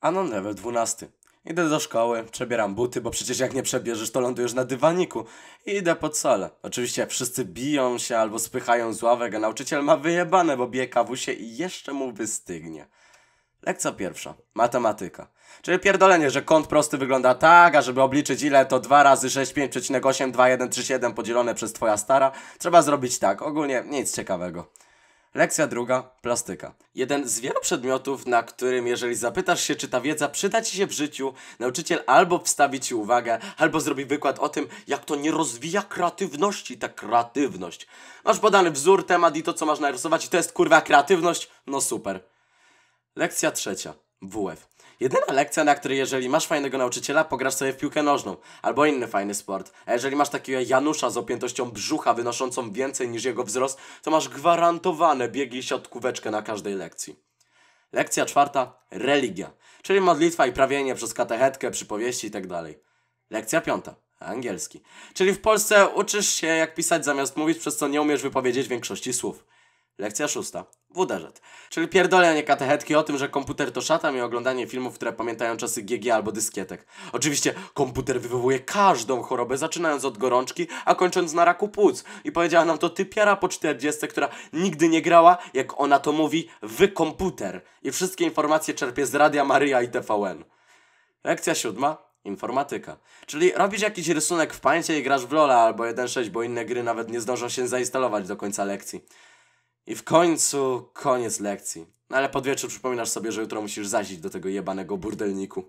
Anon level 12. Idę do szkoły, przebieram buty, bo przecież jak nie przebierzesz, to lądujesz na dywaniku. I idę pod salę. Oczywiście wszyscy biją się albo spychają z ławek, a nauczyciel ma wyjebane, bo bije kawusie i jeszcze mu wystygnie. Lekcja pierwsza. Matematyka. Czyli pierdolenie, że kąt prosty wygląda tak, a żeby obliczyć ile to 2 razy 65,82137 podzielone przez twoja stara, trzeba zrobić tak. Ogólnie nic ciekawego. Lekcja druga, plastyka. Jeden z wielu przedmiotów, na którym jeżeli zapytasz się, czy ta wiedza przyda ci się w życiu, nauczyciel albo wstawi ci uwagę, albo zrobi wykład o tym, jak to nie rozwija kreatywności, ta kreatywność. Masz podany wzór, temat i to, co masz narysować i to jest kurwa kreatywność, no super. Lekcja trzecia. WF. Jedyna lekcja, na której jeżeli masz fajnego nauczyciela, pograsz sobie w piłkę nożną albo inny fajny sport. A jeżeli masz takiego Janusza z opiętością brzucha wynoszącą więcej niż jego wzrost, to masz gwarantowane biegi i siatkóweczkę na każdej lekcji. Lekcja czwarta religia, czyli modlitwa i prawienie przez katechetkę, przypowieści itd. Tak lekcja piąta angielski, czyli w Polsce uczysz się jak pisać zamiast mówić, przez co nie umiesz wypowiedzieć większości słów. Lekcja szósta. rzet. Czyli pierdolenie katechetki o tym, że komputer to szatan i oglądanie filmów, które pamiętają czasy GG albo dyskietek. Oczywiście komputer wywołuje każdą chorobę, zaczynając od gorączki, a kończąc na raku płuc. I powiedziała nam to typiara po 40, która nigdy nie grała, jak ona to mówi, w komputer. I wszystkie informacje czerpie z Radia Maryja i TVN. Lekcja siódma informatyka. Czyli robisz jakiś rysunek w pańcie i grasz w LoL'a albo 1.6, bo inne gry nawet nie zdążą się zainstalować do końca lekcji. I w końcu koniec lekcji. No ale pod wieczór przypominasz sobie, że jutro musisz zazić do tego jebanego burdelniku.